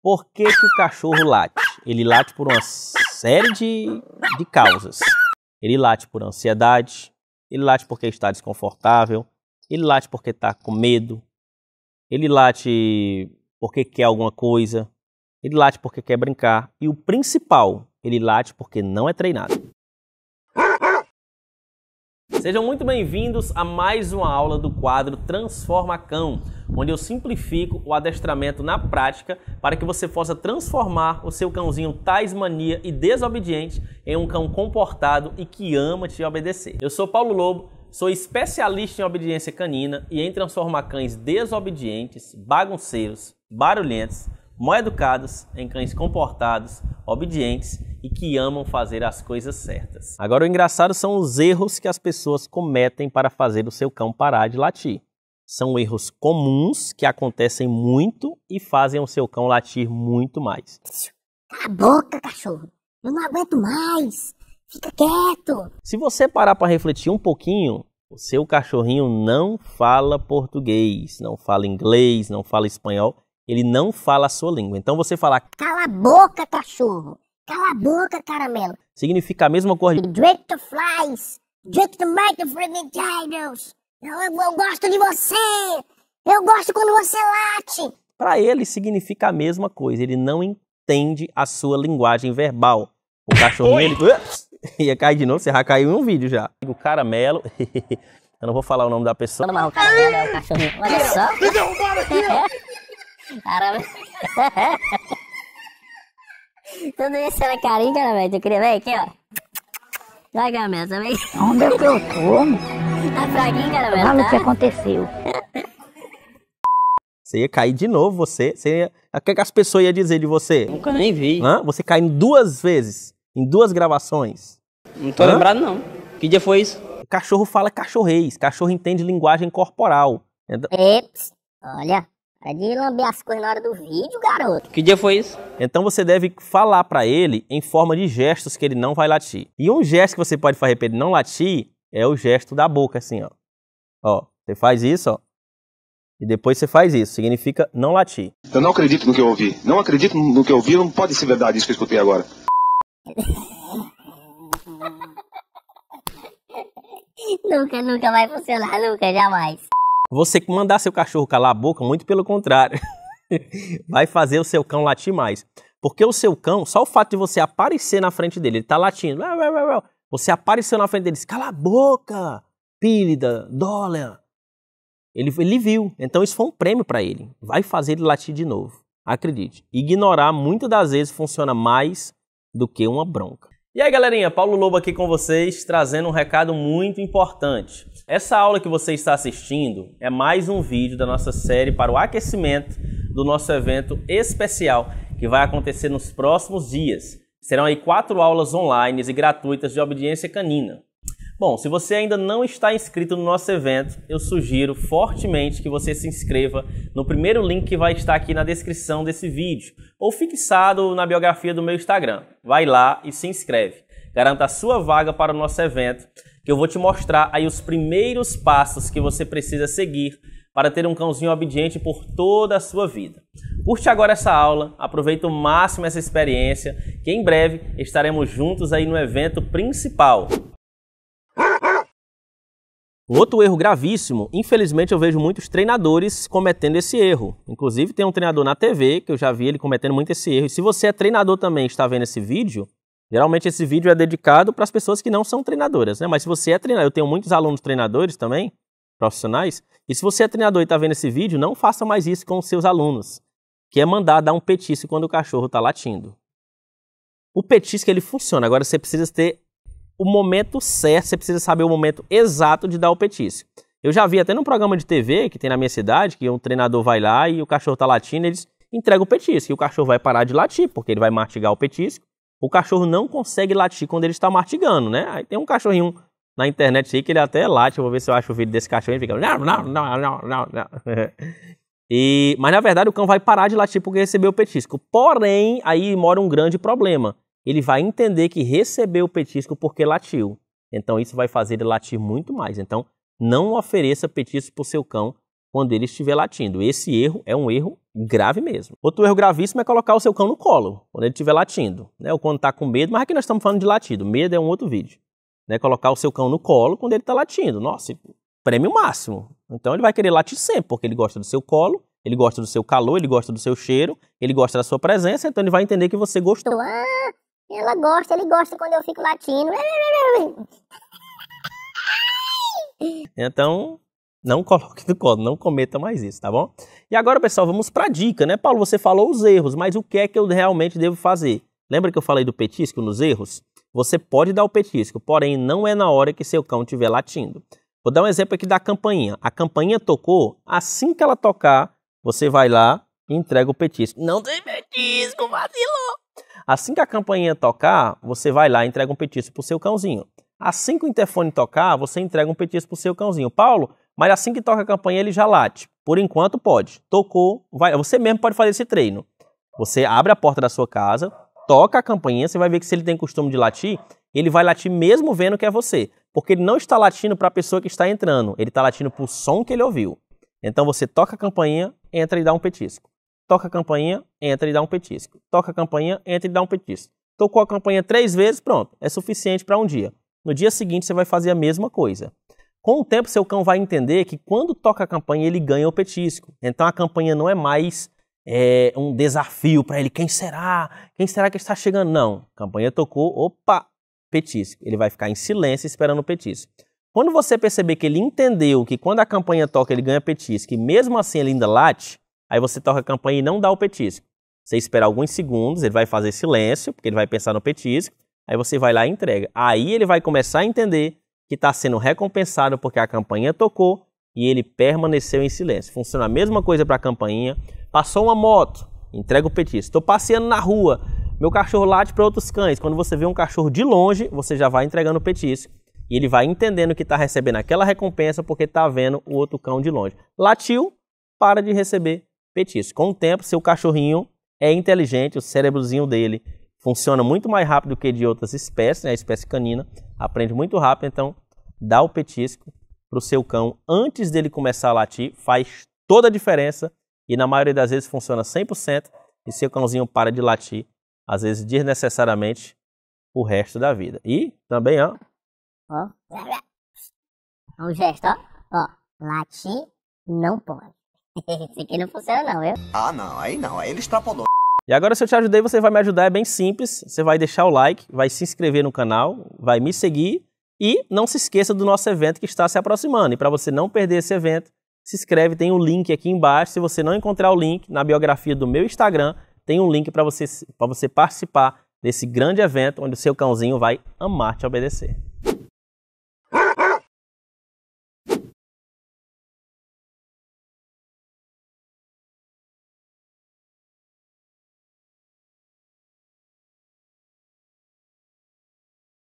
Por que, que o cachorro late? Ele late por uma série de, de causas. Ele late por ansiedade, ele late porque está desconfortável, ele late porque está com medo, ele late porque quer alguma coisa, ele late porque quer brincar e o principal, ele late porque não é treinado. Sejam muito bem-vindos a mais uma aula do quadro Transforma Cão, onde eu simplifico o adestramento na prática para que você possa transformar o seu cãozinho Tasmania e desobediente em um cão comportado e que ama te obedecer. Eu sou Paulo Lobo, sou especialista em obediência canina e em transformar cães desobedientes, bagunceiros, barulhentos, mal educados em cães comportados, obedientes e que amam fazer as coisas certas. Agora, o engraçado são os erros que as pessoas cometem para fazer o seu cão parar de latir. São erros comuns que acontecem muito e fazem o seu cão latir muito mais. Cala a boca, cachorro! Eu não aguento mais! Fica quieto! Se você parar para refletir um pouquinho, o seu cachorrinho não fala português, não fala inglês, não fala espanhol, ele não fala a sua língua. Então você falar cala a boca, cachorro, Cala a boca, caramelo. Significa a mesma coisa de Drink the flies, drink the microphone titles. Eu, eu, eu gosto de você. Eu gosto quando você late. Para ele significa a mesma coisa. Ele não entende a sua linguagem verbal. O cachorro ele ia cair de novo. Você já caiu em um vídeo já. O caramelo. eu não vou falar o nome da pessoa. Não, o caramelo é o cachorrinho. Olha só. Me derrubaram aqui. Caramelo. Tudo isso era carinho, cara, né, velho. Tu queria ver aqui, ó. Larga mesmo, também. Onde é que eu tô? Tá fraguinho, cara, velho. Fala o que aconteceu. Você ia cair de novo, você. você ia... O é que, as pessoas iam dizer de você? Nunca nem vi. Hã? Você caiu duas vezes, em duas gravações. Não tô Hã? lembrado, não. Que dia foi isso? O cachorro fala cachorreis. Cachorro entende linguagem corporal. É Eps, olha. É de lamber as coisas na hora do vídeo, garoto. Que dia foi isso? Então você deve falar para ele em forma de gestos que ele não vai latir. E um gesto que você pode fazer pra ele não latir é o gesto da boca, assim, ó. Ó, você faz isso, ó. E depois você faz isso, significa não latir. Eu não acredito no que eu ouvi. Não acredito no que eu ouvi, não pode ser verdade isso que eu escutei agora. nunca, nunca vai funcionar, nunca, jamais você mandar seu cachorro calar a boca, muito pelo contrário, vai fazer o seu cão latir mais. Porque o seu cão, só o fato de você aparecer na frente dele, ele tá latindo, você apareceu na frente dele, cala a boca, pílida, dólar. Ele, ele viu, então isso foi um prêmio para ele. Vai fazer ele latir de novo. Acredite, ignorar muitas das vezes funciona mais do que uma bronca. E aí, galerinha, Paulo Lobo aqui com vocês, trazendo um recado muito importante. Essa aula que você está assistindo é mais um vídeo da nossa série para o aquecimento do nosso evento especial que vai acontecer nos próximos dias. Serão aí quatro aulas online e gratuitas de obediência canina. Bom, se você ainda não está inscrito no nosso evento, eu sugiro fortemente que você se inscreva no primeiro link que vai estar aqui na descrição desse vídeo ou fixado na biografia do meu Instagram. Vai lá e se inscreve. Garanta a sua vaga para o nosso evento, que eu vou te mostrar aí os primeiros passos que você precisa seguir para ter um cãozinho obediente por toda a sua vida. Curte agora essa aula, aproveita o máximo essa experiência, que em breve estaremos juntos aí no evento principal. Outro erro gravíssimo, infelizmente eu vejo muitos treinadores cometendo esse erro. Inclusive tem um treinador na TV que eu já vi ele cometendo muito esse erro. E se você é treinador também e está vendo esse vídeo, geralmente esse vídeo é dedicado para as pessoas que não são treinadoras, né? Mas se você é treinador, eu tenho muitos alunos treinadores também, profissionais, e se você é treinador e está vendo esse vídeo, não faça mais isso com os seus alunos, que é mandar dar um petisco quando o cachorro está latindo. O petisco ele funciona, agora você precisa ter o momento certo, você precisa saber o momento exato de dar o petício. Eu já vi até num programa de TV que tem na minha cidade, que um treinador vai lá e o cachorro tá latindo, eles entregam o petisco. E o cachorro vai parar de latir, porque ele vai mastigar o petisco. O cachorro não consegue latir quando ele está mastigando, né? Aí tem um cachorrinho na internet aí que ele até late. Eu vou ver se eu acho o vídeo desse cachorro. Ele fica... Não, não, não, não, não. e, mas, na verdade, o cão vai parar de latir porque recebeu o petisco. Porém, aí mora um grande problema ele vai entender que recebeu o petisco porque latiu. Então isso vai fazer ele latir muito mais. Então não ofereça petisco para o seu cão quando ele estiver latindo. Esse erro é um erro grave mesmo. Outro erro gravíssimo é colocar o seu cão no colo quando ele estiver latindo, né? Ou quando está com medo. Mas aqui nós estamos falando de latido. Medo é um outro vídeo. Né? Colocar o seu cão no colo quando ele está latindo. Nossa, prêmio máximo. Então ele vai querer latir sempre porque ele gosta do seu colo ele gosta do seu calor, ele gosta do seu cheiro, ele gosta da sua presença, então ele vai entender que você gostou. Ah, ela gosta, ele gosta quando eu fico latindo. Então, não coloque no colo, não cometa mais isso, tá bom? E agora, pessoal, vamos para a dica, né? Paulo, você falou os erros, mas o que é que eu realmente devo fazer? Lembra que eu falei do petisco nos erros? Você pode dar o petisco, porém não é na hora que seu cão estiver latindo. Vou dar um exemplo aqui da campainha. A campainha tocou, assim que ela tocar, você vai lá e entrega o petisco. Não tem petisco, vacilou! Assim que a campainha tocar, você vai lá e entrega um petisco para o seu cãozinho. Assim que o interfone tocar, você entrega um petisco para o seu cãozinho. Paulo, mas assim que toca a campainha, ele já late. Por enquanto, pode. Tocou, vai. Você mesmo pode fazer esse treino. Você abre a porta da sua casa, toca a campainha, você vai ver que se ele tem costume de latir, ele vai latir mesmo vendo que é você. Porque ele não está latindo para a pessoa que está entrando, ele está latindo para o som que ele ouviu. Então você toca a campainha, entra e dá um petisco. Toca a campainha, entra e dá um petisco. Toca a campainha, entra e dá um petisco. Tocou a campainha três vezes, pronto, é suficiente para um dia. No dia seguinte você vai fazer a mesma coisa. Com o tempo seu cão vai entender que quando toca a campainha ele ganha o petisco. Então a campanha não é mais é, um desafio para ele. Quem será? Quem será que está chegando? Não. A campanha tocou, opa, petisco. Ele vai ficar em silêncio esperando o petisco. Quando você perceber que ele entendeu que quando a campanha toca ele ganha petisco e mesmo assim ele ainda late, Aí você toca a campainha e não dá o petisco. Você espera alguns segundos, ele vai fazer silêncio, porque ele vai pensar no petisco. Aí você vai lá e entrega. Aí ele vai começar a entender que está sendo recompensado porque a campainha tocou e ele permaneceu em silêncio. Funciona a mesma coisa para a campainha. Passou uma moto, entrega o petisco. Estou passeando na rua, meu cachorro late para outros cães. Quando você vê um cachorro de longe, você já vai entregando o petisco. E ele vai entendendo que está recebendo aquela recompensa porque está vendo o outro cão de longe. Latiu, para de receber petisco. Com o tempo, seu cachorrinho é inteligente, o cérebrozinho dele funciona muito mais rápido que de outras espécies, né? a espécie canina aprende muito rápido, então dá o petisco para o seu cão antes dele começar a latir, faz toda a diferença e na maioria das vezes funciona 100% e seu cãozinho para de latir, às vezes desnecessariamente, o resto da vida. E também, ó. Ó. É um gesto, ó. Ó. Latir não pode. Isso aqui não funciona não, viu? Ah, não. Aí não. Aí ele extrapolou. E agora, se eu te ajudei, você vai me ajudar, é bem simples. Você vai deixar o like, vai se inscrever no canal, vai me seguir e não se esqueça do nosso evento que está se aproximando. E para você não perder esse evento, se inscreve, tem um link aqui embaixo. Se você não encontrar o link, na biografia do meu Instagram, tem um link para você, você participar desse grande evento onde o seu cãozinho vai amar te obedecer.